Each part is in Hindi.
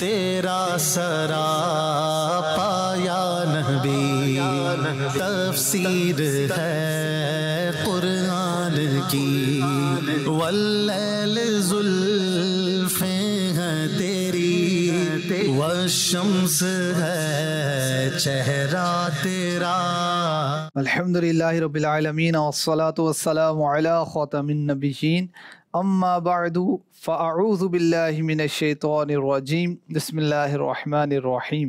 तेरा सरा पाया नबी तफसीर है कुरान की वल्लैल जुल्फे हैं तेरी व है चेहरा तेरा अल्हम्दुलिल्लाह रब्बिल आलमीन वस्सलातु वस्सलामु अला खातमिन नबीयीन अम्मा बादू फ़ाऊज़बिल्लिमिनशैतरजीम बसमीम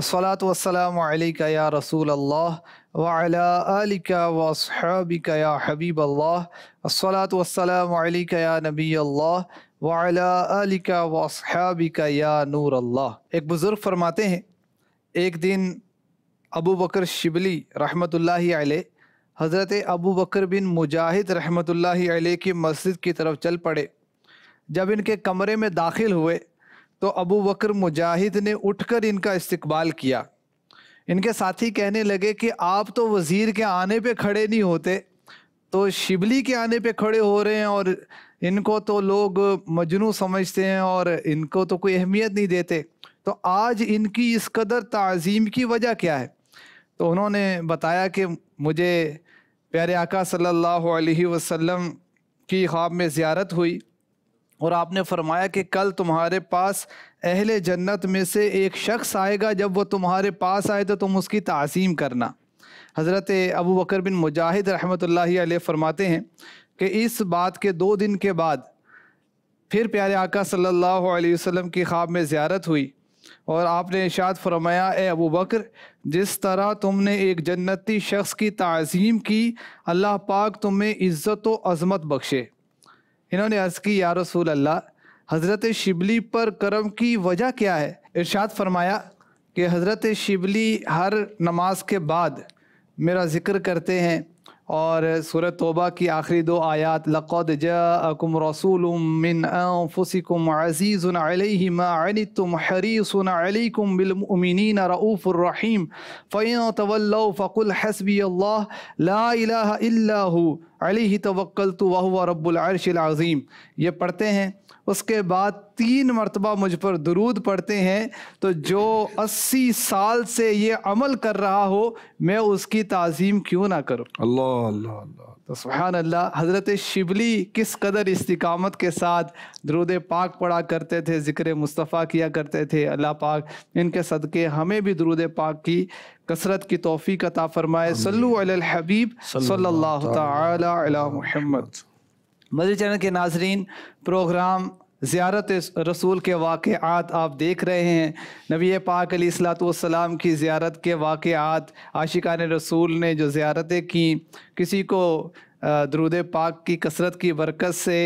असलात वसलामक या रसूल अल्लाह वालिका वसहाबिका या हबीब अल्लाह असलात वसलामक या नबी अल्लाह वालिका वसहाबिका या नूर अल्लाह एक बुज़ुर्ग फरमाते हैं एक दिन अबू बकर शिबली रहमतुल्लाहि अलैह हज़रत अबू बकर बिन मुजाहिद रहमत ला की मस्जिद की तरफ चल पड़े जब इनके कमरे में दाखिल हुए तो अबू बकर मुजाहिद ने उठकर इनका इस्तकबाल किया इनके साथी कहने लगे कि आप तो वज़ीर के आने पे खड़े नहीं होते तो शिबली के आने पे खड़े हो रहे हैं और इनको तो लोग मजनू समझते हैं और इनको तो कोई अहमियत नहीं देते तो आज इनकी इस कदर तज़ीम की वजह क्या है तो उन्होंने बताया कि मुझे प्यारे आका सल्लल्लाहु अलैहि वसल्लम की ख्वाब में ज़्यारत हुई और आपने फरमाया कि कल तुम्हारे पास अहले जन्नत में से एक शख्स आएगा जब वो तुम्हारे पास आए तो तुम उसकी तज़ीम करना हज़रत अबू बकर बिन मुजाहिद रहमत ला फरमाते हैं कि इस बात के दो दिन के बाद फिर प्यारे आका सल्लल्लाहु अलैहि वसल्लम की ख्वाब में ज़्यारत हुई और आपने इशाद फरमाया ए अबू बकर जिस तरह तुमने एक जन्नती शख्स की तज़ीम की अल्लाह पाक तुम्हें इज़्ज़त व अज़मत बख्शे इन्होंने अर्ज़ की या रसूल अल्लाह हज़रत शिबली पर करम की वजह क्या है इरशाद फरमाया कि हज़रत शिबली हर नमाज के बाद मेरा ज़िक्र करते हैं और सूरत तोबा की आखिरी दो आयात लक़द जाकुम रसूल मिन अनफुसिकुम अजीज़ुन अलैहि मा अनितुम हरीसुन अलैकुम बिल मुमिनीन फ़कुल हस्बी अल्लाह ला इलाहा इल्ला अली ही तवक्ल तो वाह अज़ीम ये पढ़ते हैं उसके बाद तीन मरतबा मुझ पर दरूद पढ़ते हैं तो जो अस्सी साल से ये अमल कर रहा हो मैं उसकी तज़ीम क्यों ना करूँ अल्लाह अल्लाह तो सुबहान अल्लाह हज़रत शिबली किस कदर इस्तकामत के साथ दरूद पाक पढ़ा करते थे ज़िक्र मुस्तफ़ा किया करते थे अल्लाह पाक इनके सदक़े हमें भी दरूद पाक की कसरत की तोफ़ी अता फ़रमाए सल्लुबीब सल्ला मदर चैनल के नाजरीन प्रोग्राम ज़्यारत रसूल के वाक़ात आप देख रहे हैं नबी पाक सलाम की ज़्यारत के वाक़ात आशिका ने रसूल ने जो ज़्यारतें की किसी को दरूद पाक की कसरत की बरकत से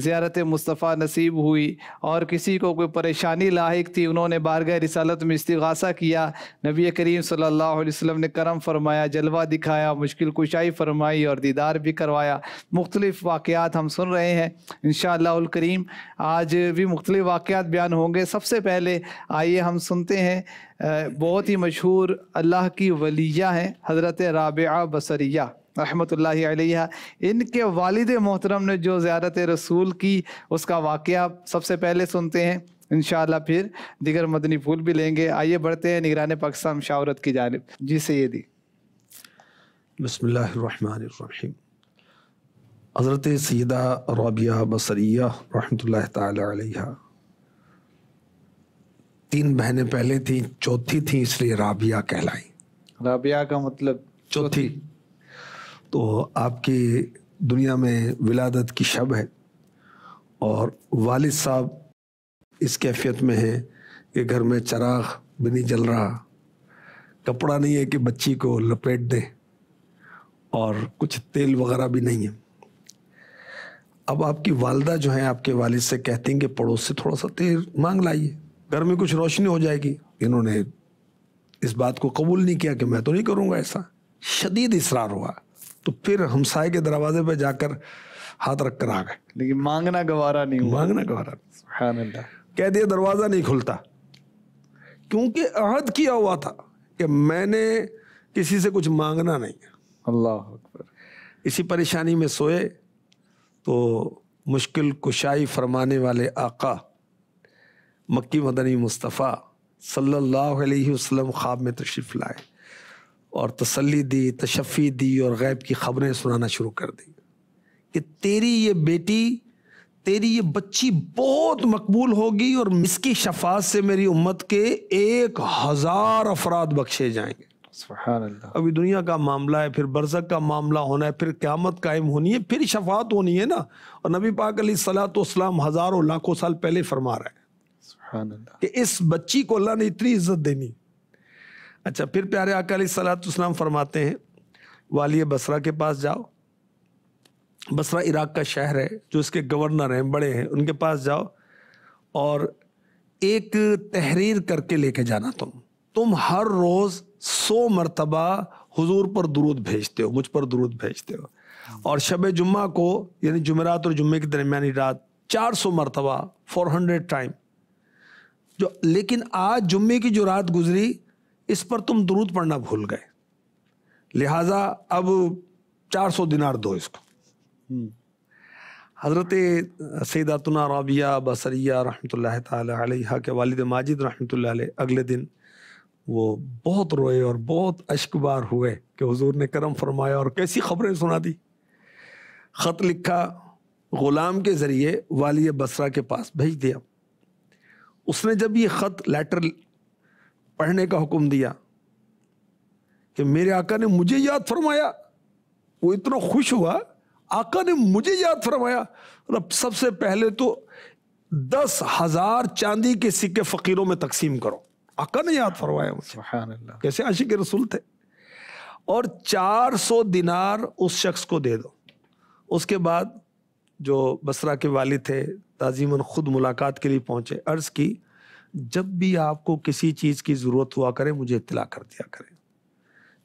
ज़्यारत मुस्तफ़ा नसीब हुई और किसी को कोई परेशानी लाक थी उन्होंने बारगह रिसालत में इस्तासा किया नबी करीम सल्लल्लाहु अलैहि वसल्लम ने करम फरमाया जलवा दिखाया मुश्किल कुशाई फरमाई और दीदार भी करवाया मुख्तलिफ़ वाक़ात हम सुन रहे हैं इन करीम आज भी मुख्तलिफ़ वाक़ात बयान होंगे सबसे पहले आइए हम सुनते हैं बहुत ही मशहूर अल्लाह की वलिया हैं हज़रत राबा बसरिया रहमत अलैहा इनके वालद मोहतरम ने जो ज़्यारत रसूल की उसका वाक़ सबसे पहले सुनते हैं इन फिर दिगर मदनी फूल भी लेंगे आइए बढ़ते हैं निगरान पाकिस्तान शावरत की जानब जी सैदी बसमीम हज़रत सदा रबिया बसरिया रहमतुल्लाह तीन बहनें पहले थीं चौथी थीं इसलिए राबिया कहलाई राबिया का मतलब चौथी तो आपकी दुनिया में विलादत की शब है और वालिद साहब इस कैफियत में हैं कि घर में चराग भी नहीं जल रहा कपड़ा नहीं है कि बच्ची को लपेट दें और कुछ तेल वगैरह भी नहीं है अब आपकी वालदा जो है आपके वालिद से कहती हैं कि पड़ोस से थोड़ा सा तेल मांग लाइए घर में कुछ रोशनी हो जाएगी इन्होंने इस बात को कबूल नहीं किया कि मैं तो नहीं करूँगा ऐसा शदीद इसरार हुआ तो फिर हमसाय के दरवाजे पे जाकर हाथ रख कर आ गए लेकिन मांगना गवारा नहीं हुआ मांगना गवारा कह दिया दरवाजा नहीं खुलता क्योंकि अहद किया हुआ था कि मैंने किसी से कुछ मांगना नहीं अल्लाह अकबर इसी परेशानी में सोए तो मुश्किल कुशाई फरमाने वाले आका मक्की मदनी मुस्तफ़ा सल्लल्लाहु अलैहि वसल्लम ख्वाब में तशरीफ़ लाए और तसल्ली दी तशफ़ी दी और गैब की ख़बरें सुनाना शुरू कर दी कि तेरी ये बेटी तेरी ये बच्ची बहुत मकबूल होगी और इसकी शफात से मेरी उम्मत के एक हज़ार अफराद बख्शे जाएंगे अभी दुनिया का मामला है फिर बरसक का मामला होना है फिर क्यामत कायम होनी है फिर शफात होनी है ना और नबी पाक सलाम हज़ारों लाखों साल पहले फरमा रहे हैं कि इस बच्ची को अल्लाह ने इतनी इज्जत देनी अच्छा फिर प्यारे अकाली सलातम फरमाते हैं वाली बसरा के पास जाओ बसरा इराक का शहर है जो इसके गवर्नर हैं बड़े हैं उनके पास जाओ और एक तहरीर करके लेके जाना तुम तुम हर रोज़ सौ मरतबा हुजूर पर दुरुद भेजते हो मुझ पर दुरुद भेजते हो और शब जुम्मा को यानी जुमेरात और जुम्मे के दरमियानी रात चार सौ मरतबा फोर हंड्रेड टाइम जो लेकिन आज जुम्मे की जो रात गुजरी इस पर तुम दुरूद पढ़ना भूल गए लिहाजा अब चार सौ दिनार दो इसको हम्म। हज़रत सैदातना राबिया बसरिया रहमत अलैहा के वालिद माजिद रहमत अगले दिन वो बहुत रोए और बहुत अश्कबार हुए कि हुजूर ने करम फरमाया और कैसी ख़बरें सुना दी ख़त लिखा ग़ुलाम के ज़रिए वाली बसरा के पास भेज दिया उसने जब ये ख़त लेटर पढ़ने का हुक्म दिया कि मेरे आका ने मुझे याद फरमाया वो इतना खुश हुआ आका ने मुझे याद फरमाया रब सबसे पहले तो दस हजार चांदी के सिक्के फकीरों में तकसीम करो आका ने याद फरमाया कैसे आशिक रसूल थे और 400 दिनार उस शख्स को दे दो उसके बाद जो बसरा के वालिद थे ताजीमन खुद मुलाकात के लिए पहुंचे अर्ज की जब भी आपको किसी चीज की जरूरत हुआ करे मुझे इतला कर दिया करें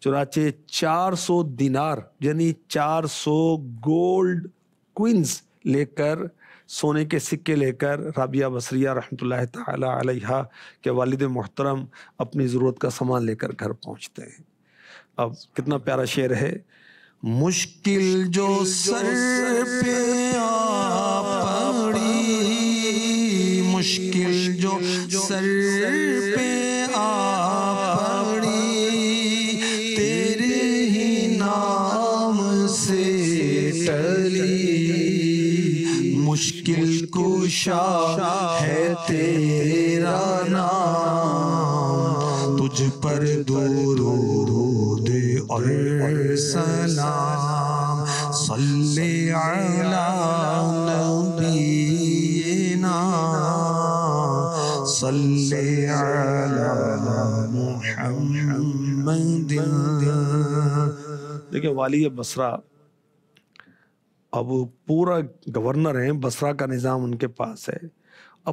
चुनाचे 400 दिनार यानी 400 गोल्ड क्विंस लेकर सोने के सिक्के लेकर राबिया बसरिया रहमत तहा के वालद मोहतरम अपनी ज़रूरत का सामान लेकर घर पहुँचते हैं अब कितना प्यारा शेर है मुश्किल जो सर पे आ मुश्किल जो सर पे पड़ी तेरे ही नाम से टली मुश्किल कुशा है तेरा नाम तुझ पर रो दे और सलाम सल्ले अला صل على محمد देखिए वाली बसरा अब पूरा गवर्नर है बसरा का निज़ाम उनके पास है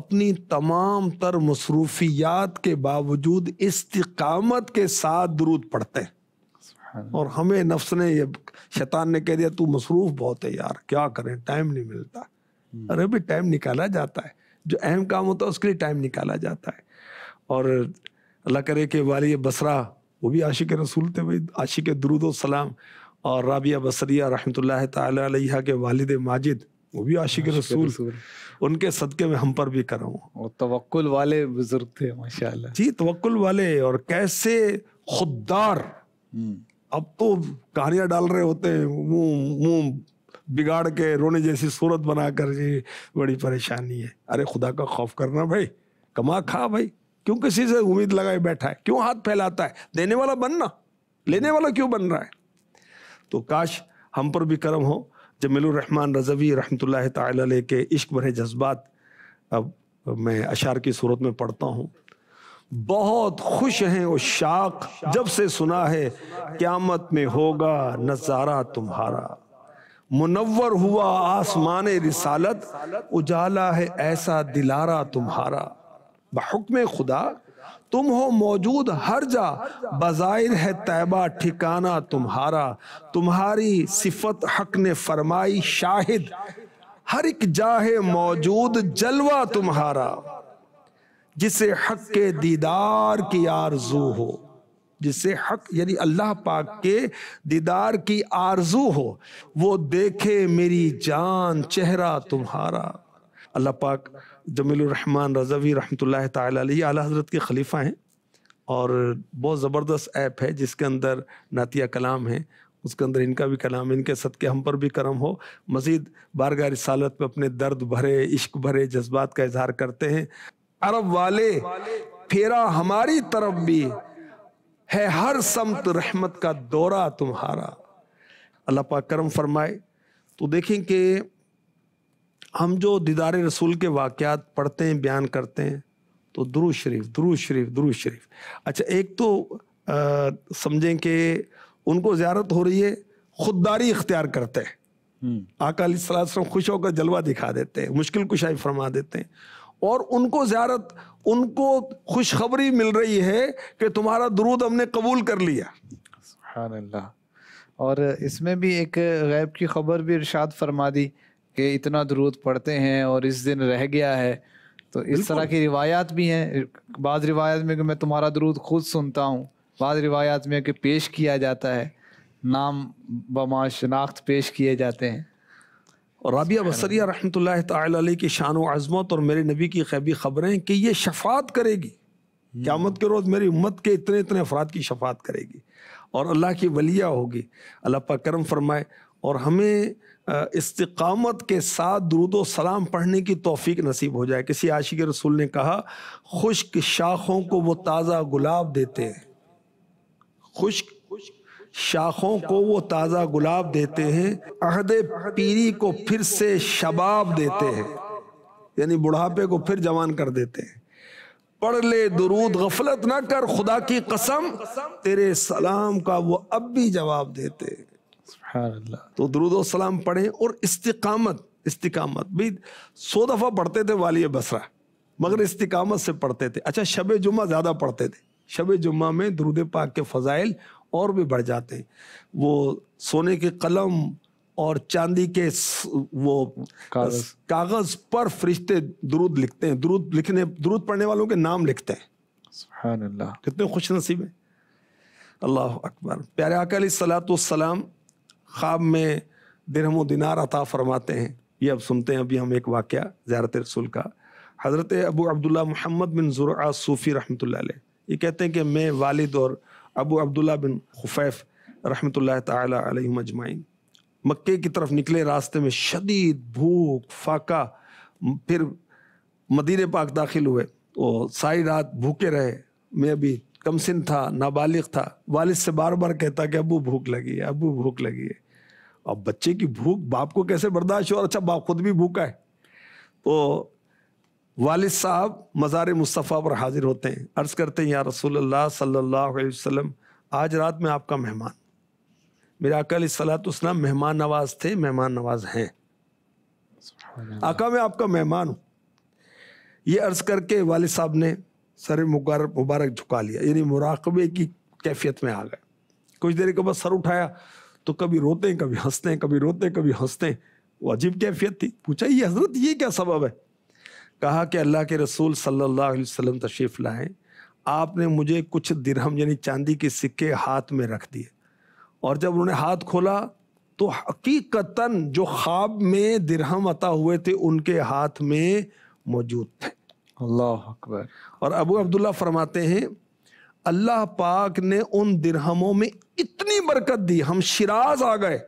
अपनी तमाम तर मसरूफियात के बावजूद इस्तकामत के साथ दुरुद पढ़ते हैं और हमें नफ्स ने ये शैतान ने कह दिया तू मसरूफ बहुत है यार क्या करें टाइम नहीं मिलता हम्म। अरे भी टाइम निकाला जाता है जो अहम काम होता है उसके लिए टाइम निकाला जाता है और अल्लाह करे के वाली बसरा वो भी आशिक रसूल थे भाई आशिक दरुद सलाम और राबिया बसरिया रहमत तहा के वालद माजिद वो भी आशिक रसूल, उनके सदके में हम पर भी कर और तवक्ल वाले बुजुर्ग थे माशा जी तवक्ल वाले और कैसे खुददार हम्म। अब तो कहानियाँ डाल रहे होते हैं मुँह मुँह बिगाड़ के रोने जैसी सूरत बनाकर जी बड़ी परेशानी है अरे खुदा का खौफ करना भाई कमा खा भाई क्यों किसी से उम्मीद लगाए बैठा है क्यों हाथ फैलाता है देने वाला बनना लेने वाला क्यों बन रहा है तो काश हम पर भी करम हो जमीलरहमान रजवी रहमत ला के इश्क भरे जज्बात अब मैं अशार की सूरत में पढ़ता हूँ बहुत खुश हैं वो शाख जब से सुना है क्यामत में होगा नज़ारा तुम्हारा मुनवर हुआ आसमान रिसालत उजाला है ऐसा दिलारा तुम्हारा बहुकम खुदा तुम हो मौजूद हर जा बज़ाहिर है तैबा ठिकाना तुम्हारा तुम्हारी सिफत हक ने फरमाई शाहिद हर एक जाहे मौजूद जलवा तुम्हारा जिसे हक के दीदार की आरजू हो जिसे हक यानी अल्लाह पाक के दीदार की आरजू हो वो देखे मेरी जान चेहरा तुम्हारा अल्लाह पाक जमीलरहमान रजवी रहमतुल्लाह हजरत के खलीफा हैं और बहुत ज़बरदस्त ऐप है जिसके अंदर नातिया कलाम है उसके अंदर इनका भी कलाम इनके सदके हम पर भी करम हो मज़ीद बारगार रिसालत में अपने दर्द भरे इश्क भरे जज्बात का इजहार करते हैं अरब वाले फेरा हमारी तरफ भी है हर समत रहमत का दौरा तुम्हारा अल्लाह पाक करम फरमाए तो देखें कि हम जो दीदार रसूल के वाक़ात पढ़ते हैं बयान करते हैं तो दुरू शरीफ दुरू शरीफ दुरू शरीफ अच्छा एक तो समझें कि उनको ज्यारत हो रही है खुददारी इख्तियार करते हैं हम्म। आकाली सलाम खुश होकर जलवा दिखा देते हैं मुश्किल कुशाई फरमा देते हैं और उनको ज्यारत उनको खुशखबरी मिल रही है कि तुम्हारा दरूद हमने कबूल कर लिया अल्लाह और इसमें भी एक गैब की खबर भी इरशाद फरमा दी कि इतना दरूद पढ़ते हैं और इस दिन रह गया है तो इस तरह की रिवायात भी हैं बाद रिवायात में कि मैं तुम्हारा दरूद खुद सुनता हूँ बाद रिवायात में कि पेश किया जाता है नाम बमा शनाख्त पेश किए जाते हैं और रबिया बसरिया रहमत ला की शान अजमत और मेरे नबी की खैबी खबरें कि ये शफात करेगी हम्म। क्यामत के रोज़ मेरी उम्मत के इतने इतने अफराद की शफात करेगी और अल्लाह की वलिया होगी अल्लाह पा करम फरमाए और हमें इस्तकामत के साथ दरुद सलाम पढ़ने की तोफ़ी नसीब हो जाए किसी आशिक रसूल ने कहा खुश्क शाखों को वो ताज़ा गुलाब देते हैं खुश्क शाखों को वो ताज़ा गुलाब देते हैं अहद पीरी को फिर से शबाब देते हैं यानी बुढ़ापे को फिर जवान कर देते हैं पढ़ ले दुरूद गफलत ना कर खुदा की कसम तेरे सलाम का वो अब भी जवाब देते तो दरूद सलाम पढ़े और इस्तकामत इस्तकामत भी सो दफ़ा पढ़ते थे वाली बसरा मगर इस्तकामत से पढ़ते थे अच्छा शब जुम्मा ज़्यादा पढ़ते थे शब जुम्मा में दरूद पाक के फ़जाइल और भी बढ़ जाते वो सोने के कलम और चांदी के वो कागज पर फरिश्ते दरूद लिखते हैं दरूद लिखने दरूद पढ़ने वालों के नाम लिखते हैं कितने खुश नसीब है अल्लाह अकबर प्यारे अकाली सलाम ख्वाब में दिरहम दिनार अता फरमाते हैं ये अब सुनते हैं अभी हम एक वाक़ ज़्यारत रसूल का हज़रत अबू अब्दुल्ला मोहम्मद बिन ज़ुरा सूफ़ी रहमत ये कहते हैं कि मैं वालिद और अबू अब्दुल्ला बिन खुफैफ रहमत ताली मक्के की तरफ निकले रास्ते में शदीद भूख फाका फिर मदीने पाक दाखिल हुए तो सारी रात भूखे रहे मैं भी कमसिन था नाबालिग था वालिद से बार बार कहता कि अबू भूख लगी है अबू भूख लगी है अब बच्चे की भूख बाप को कैसे बर्दाश्त हो और अच्छा बाप खुद भी भूखा है तो वालिद साहब मज़ार मुस्तफ़ा पर हाजिर होते हैं अर्ज़ करते हैं या रसूल अलैहि वसल्लम आज रात में आपका मेहमान मेरा अकल सलातम मेहमान नवाज थे मेहमान नवाज हैं आका मैं आपका मेहमान हूँ ये अर्ज़ करके वालिद साहब ने सर मुबारक मुबारक झुका लिया यानी मुराकबे की कैफियत में आ गए कुछ देर के बाद सर उठाया तो कभी रोते हैं कभी हंसते हैं कभी रोते हैं कभी हंसते हैं वो अजीब कैफियत थी पूछा ये हजरत ये क्या सबब है कहा कि अल्लाह के रसूल सल्लल्लाहु अलैहि वसल्लम तशरीफ़ लाएं आपने मुझे कुछ दिरहम यानी चांदी के सिक्के हाथ में रख दिए और जब उन्होंने हाथ खोला तो हकीकतन जो ख्वाब में दिरहम अता हुए थे उनके हाथ में मौजूद थे अल्लाह अकबर और अबू अब्दुल्ला फरमाते हैं अल्लाह पाक ने उन दिरहमों में इतनी बरकत दी हम शिराज आ गए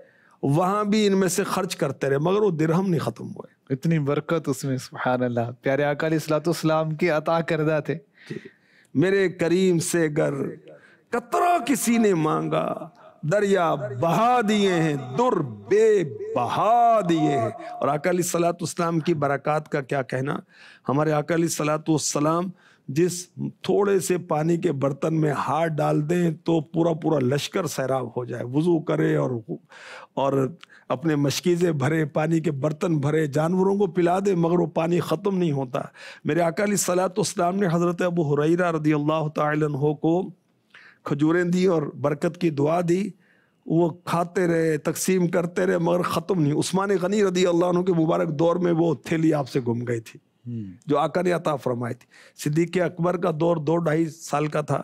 वहाँ भी इनमें से खर्च करते रहे मगर वो दिरहम नहीं ख़त्म हुए इतनी बरकत उसमें सुबहान अल्लाह प्यारे अकाली सलाम के अता करदा थे मेरे करीम से गर कतरों किसी ने मांगा दरिया बहा दिए हैं दुर बे बहा दिए हैं और अकाली सलाम की बरकत का क्या कहना हमारे अकाली सलाम जिस थोड़े से पानी के बर्तन में हाथ डाल दें तो पूरा पूरा लश्कर सैराब हो जाए वज़ू करे और और अपने मशकीज़े भरे पानी के बर्तन भरे जानवरों को पिला दे मगर वो पानी ख़त्म नहीं होता मेरे अकाली सलातम ने हज़रत अबू हुरैरा रदी अल्लाह तहो को खजूरें दी और बरकत की दुआ दी वो खाते रहे तकसीम करते रहे मगर ख़त्म नहीं उस्मान गनी रदी अल्लाह के मुबारक दौर में वो थैली आपसे घूम गई थी हम्म। जो आकर अता फरमाई थी सिद्दीक अकबर का दौर दो ढाई साल का था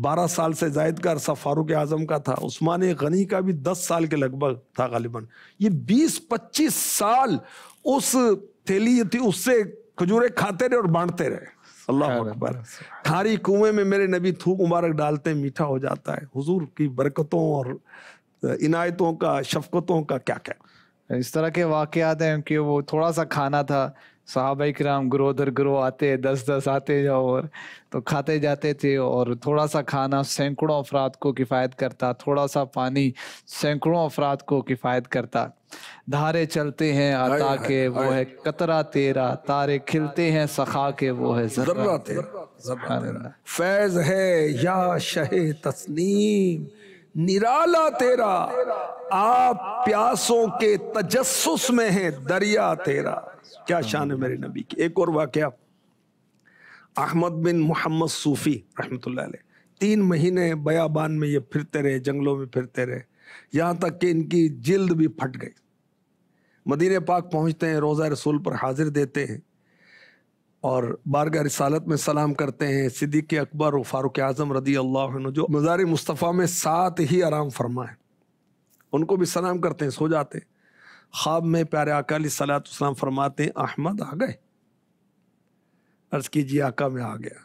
बारह साल से जायद का अरसा फारूक आजम का था उस्मान गनी का भी दस साल के लगभग था गालिबा ये बीस पच्चीस साल उस थैली थी उससे खजूरें खाते रहे और बांटते रहे अल्लाह अकबर खारी कुएं में मेरे नबी थूक मुबारक डालते मीठा हो जाता है हुजूर की बरकतों और इनायतों का शफकतों का क्या क्या इस तरह के वाक़ हैं कि वो थोड़ा सा खाना था साहब कराम ग्रो दर ग्रो आते दस दस आते जाओ और तो खाते जाते थे और थोड़ा सा खाना सैकड़ों अफराद को किफ़ायत करता थोड़ा सा पानी सैकड़ों अफराद को किफ़ायत करता धारे चलते हैं अता के वो है कतरा तेरा तारे खिलते हैं सखा के वो है जर्रा तेरा फैज है या शह तस्नीम निराला तेरा आप प्यासों के तजस में है दरिया तेरा क्या शान है मेरे नबी की एक और वाक्य अहमद बिन मोहम्मद सूफ़ी रहमत तीन महीने बयाबान में ये फिरते रहे जंगलों में फिरते रहे यहाँ तक कि इनकी जिल्द भी फट गई मदीन पाक पहुँचते हैं रोज़ा रसूल पर हाजिर देते हैं और बारगा रिसालत में सलाम करते हैं सिद्दीक अकबर और फारुक आज़म रदी अल्लाह जो मज़ार मुस्तफ़ा में साथ ही आराम फरमा है उनको भी सलाम करते हैं सो जाते हैं ख्वाब में प्यारे अकाली सलाम फरमाते अहमद आ गए अर्ज कीजिए आका मैं आ गया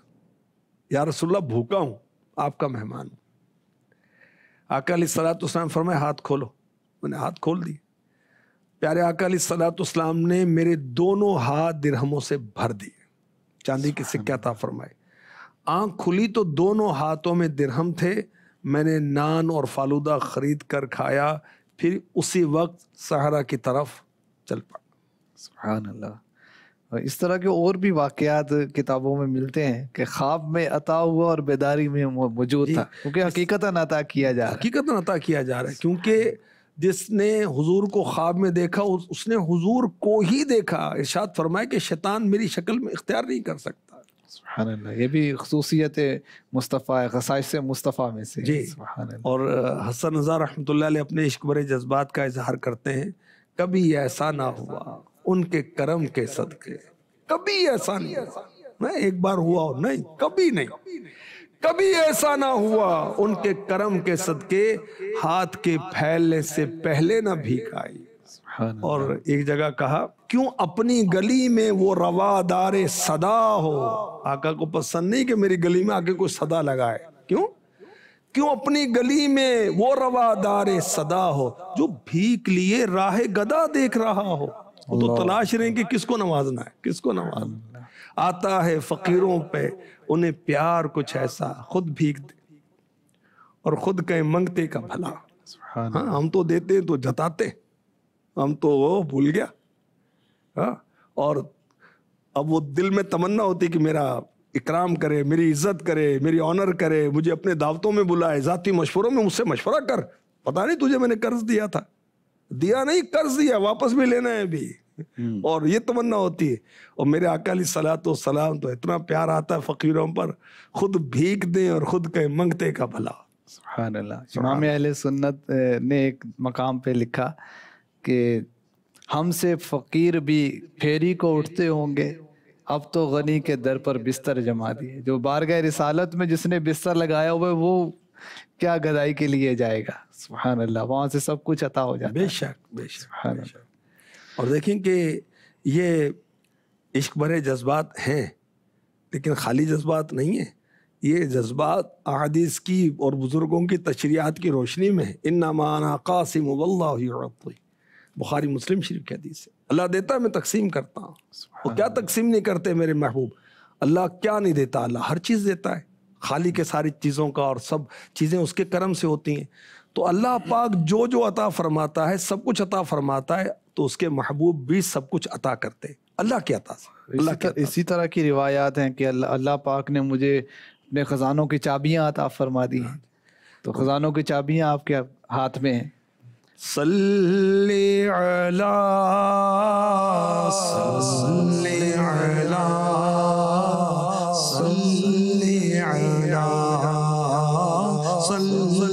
या रसुल्ला भूखा हूँ आपका मेहमान हूँ आका सलाम फरमाए हाथ खोलो मैंने हाथ खोल दिए प्यारे आका सलाम ने मेरे दोनों हाथ दिरहमों से भर दिए चांदी के सिक्क था फरमाए आंख खुली तो दोनों हाथों में दिरहम थे मैंने नान और फालूदा खरीद कर खाया फिर उसी वक्त सहारा की तरफ चल पा इस तरह के और भी वाक़ात किताबों में मिलते हैं कि ख्वाब में अता हुआ और बेदारी में मौजूद था क्योंकि हकीकत अता किया जा रहा है हकीकत अता किया जा रहा है क्योंकि जिसने हुजूर को ख्वाब में देखा उसने हुजूर को ही देखा इरशाद फरमाया कि शैतान मेरी शक्ल में इख्तियार नहीं कर सकता ये भी खसूसियत मुस्तफ़ा खसाइश मुस्तफ़ा में से जी और हसन रजा रहमतुल्लाह अलैह अपने इश्क बड़े जज्बात का इजहार करते हैं कभी ऐसा ना हुआ उनके करम के सदके कभी ऐसा नहीं मैं एक बार हुआ नहीं कभी नहीं कभी ऐसा ना हुआ उनके करम के सदके हाथ के फैलने से पहले ना भीख आई और एक जगह कहा क्यों अपनी गली में वो रवादारे सदा हो आका को पसंद नहीं कि मेरी गली में आके कोई सदा लगाए क्यों क्यों अपनी गली में वो रवादारे सदा हो जो भीख लिए राह गदा देख रहा हो वो तो तलाश रहे कि किसको नवाजना है किसको नवाजना आता है फकीरों पे उन्हें प्यार कुछ ऐसा खुद भीख दे और खुद कहे मंगते का भला हाँ हम तो देते तो जताते हम तो वो भूल गया हाँ और अब वो दिल में तमन्ना होती कि मेरा इकराम करे मेरी इज्जत करे मेरी ऑनर करे मुझे अपने दावतों में बुलाए ज़ाती मशवरों में मुझसे मशवरा कर पता नहीं तुझे मैंने कर्ज दिया था दिया नहीं कर्ज दिया वापस भी लेना है अभी हम्म। और ये तमन्ना होती है और मेरे अकाली सलाह तो सलाम तो इतना प्यार आता है फकीरों पर खुद भीख दें और खुद कहें मंगते का भला सुबह ने एक मकाम पे लिखा कि हमसे फ़कीर भी फेरी को उठते होंगे अब तो गनी के दर पर बिस्तर जमा दिए जो बारगाह रिसालत में जिसने बिस्तर लगाया हुआ है वो क्या गदाई के लिए जाएगा सुबहान अल्लाह वहाँ से सब कुछ अता हो जाए बेशक बेशक और देखें कि ये इश्क भरे जज्बात हैं लेकिन खाली जज्बात नहीं है ये जज्बात अदीस की और बुज़ुर्गों की तशरियात की रोशनी में इन नामान कासिम वल्ला बुखारी मुस्लिम शरीफ की हदीस है अल्लाह देता है मैं तकसीम करता हूँ वो क्या तकसीम नहीं करते मेरे महबूब अल्लाह क्या नहीं देता अल्लाह हर चीज़ देता है खाली के सारी चीज़ों का और सब चीज़ें उसके करम से होती हैं तो अल्लाह पाक जो जो अता फरमाता है सब कुछ अता फरमाता है तो उसके महबूब भी सब कुछ अता करते हैं अल्लाह के अता से अल्लाह के इसी तरह की रिवायात हैं कि अल्लाह पाक ने मुझे अपने ख़जानों की चाबियाँ अता फरमा दी हैं हाँ तो ख़जानों की चाबियाँ आपके हाथ में हैं صلي على صلي على صلي على صلي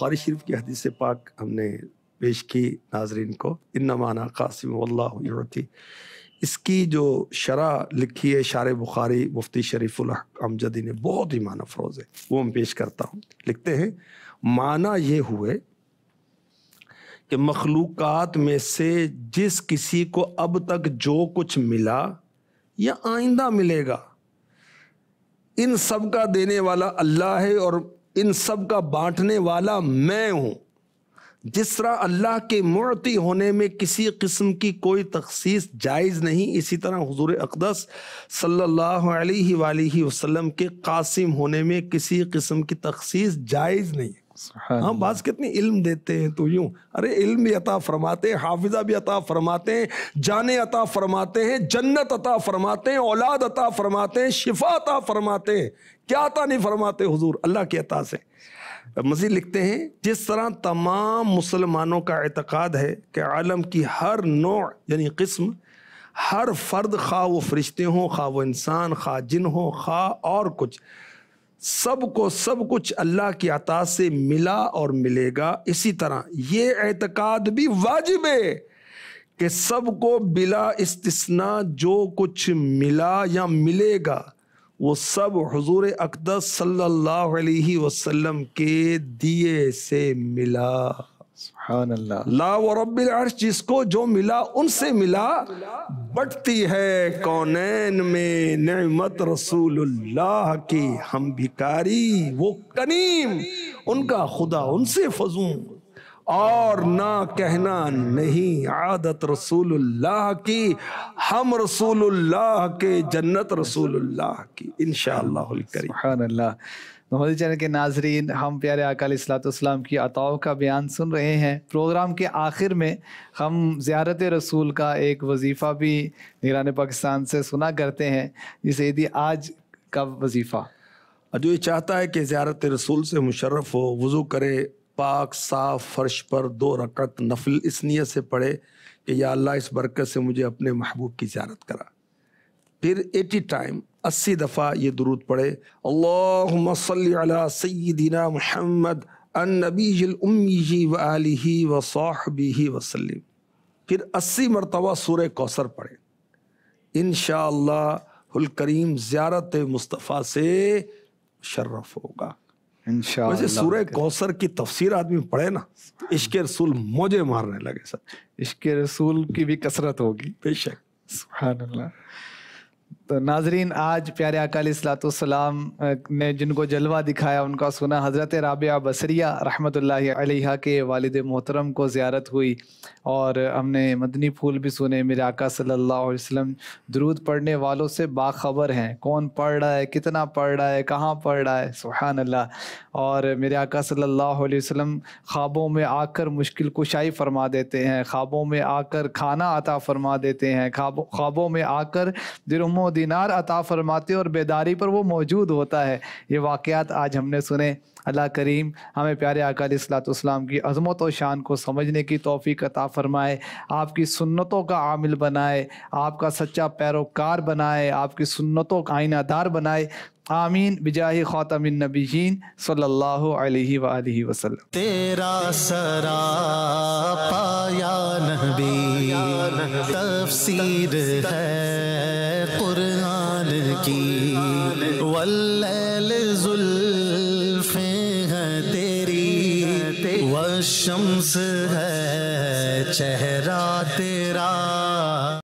बुखारी शरीफ की हदीस पाक हमने पेश की नाजरीन को इन माना कासिम वल्लाती इसकी जो शरा लिखी है शार बुखारी मुफ्ती शरीफ अमजदी ने बहुत ही माना फरोज है वो हम पेश करता हूँ लिखते हैं माना ये हुए कि मखलूक़ात में से जिस किसी को अब तक जो कुछ मिला या आइंदा मिलेगा इन सब का देने वाला अल्लाह है और इन सब का बांटने वाला मैं हूँ जिस तरह अल्लाह के मुर्ती होने में किसी किस्म की कोई तख्सीस जायज़ नहीं इसी तरह हजूर अकदस सल्लल्लाहु अलैहि वसल्लम के कासिम होने में किसी किस्म की तखसीस जायज़ नहीं हम हाँ। हाँ, बास कितनी इल्म देते हैं तो यूं अरे इल्म भी अता फरमाते हैं हाफिज़ा भी अता फरमाते हैं जाने अता फरमाते हैं जन्नत अता फरमाते हैं औलाद अता फरमाते हैं शिफा अता फरमाते हैं क्या अता नहीं फरमाते हुजूर अल्लाह के अता से मज़ीद लिखते हैं जिस तरह तमाम मुसलमानों का एतक़ाद है कि आलम की हर नौ यानी किस्म हर फ़र्द खा वो फरिश्ते हों खा वो इंसान खा जिन हो खा और कुछ सब को सब कुछ अल्लाह की अता से मिला और मिलेगा इसी तरह ये एतक़ाद भी वाजिब है कि सबको बिला इस्तना जो कुछ मिला या मिलेगा वो सब हजूर अकदस सल्लल्लाहु अलैहि वसल्लम के दिए से मिला ला व रब्बिल अर्श जिसको जो मिला उनसे मिला बटती है कौनैन में नमत रसूल की हम भिकारी वो कनीम उनका खुदा उनसे फजू और ना कहना नहीं आदत रसूल की हम रसूल के जन्नत रसूल की इनशा करी मोदी चैनल के नाजरीन हम प्यारे अकाल की अताओं का बयान सुन रहे हैं प्रोग्राम के आखिर में हम ज़्यारत रसूल का एक वजीफ़ा भी निगरान पाकिस्तान से सुना करते हैं जिसे यदि आज का वजीफ़ा जो ये चाहता है कि ज़्यारत रसूल से मुशर्रफ हो वज़ू करे पाक साफ फर्श पर दो रकत नफल इस नीयत से पढ़े कि या अल्लाह इस बरकत से मुझे अपने महबूब की ज्यारत करा फिर एटी टाइम अस्सी दफ़ा ये दुरूद पढ़े अल्लाह सैदिना महमद नबी व आलि व साहबी वसलम फिर अस्सी मरतबा सूर कौसर पढ़े इन करीम ज़्यारत मुस्तफ़ा से शर्रफ होगा वैसे सूर्य कौसर की तफसीर आदमी पढ़े ना इश्क रसूल मोजे मारने लगे सर इश्क रसूल की भी कसरत होगी बेशक सुबह तो नाजरीन आज प्यारे अकाल ने जिनको जलवा दिखाया उनका सुना हज़रत राबिया बसरिया रहमत ला के वालद मोहतरम को ज़्यारत हुई और हमने मदनी फूल भी सुने मेरे आका सल्ला अलैहि दरूद पढ़ने वालों से बाखबर हैं कौन पढ़ रहा है कितना पढ़ रहा है कहाँ पढ़ रहा है सुहान अल्लाह और मेरे आका सल्ला अलैहि ख्वाबों में आकर मुश्किल कुशाई फरमा देते हैं ख्वाबों में आकर खाना आता फरमा देते हैं ख्वाबों में आकर दिरमो दिनार अता फरमाते और बेदारी पर वो मौजूद होता है ये वाक़ात आज हमने सुने अल्लाह करीम हमें प्यारे अकालसलाम की अजमत व शान को समझने की तोफ़ी अता फ़रमाए आपकी सुन्नतों का आमिल बनाए आपका सच्चा पैरोकार बनाए आपकी सुन्नतों का आइनादार बनाए आमीन बिजाही ख़ातमिन नबीन सल्ला वसल्लम तेरा सरा पाया नबी तफसीर है والليل زلفها तेरी والشمس है चेहरा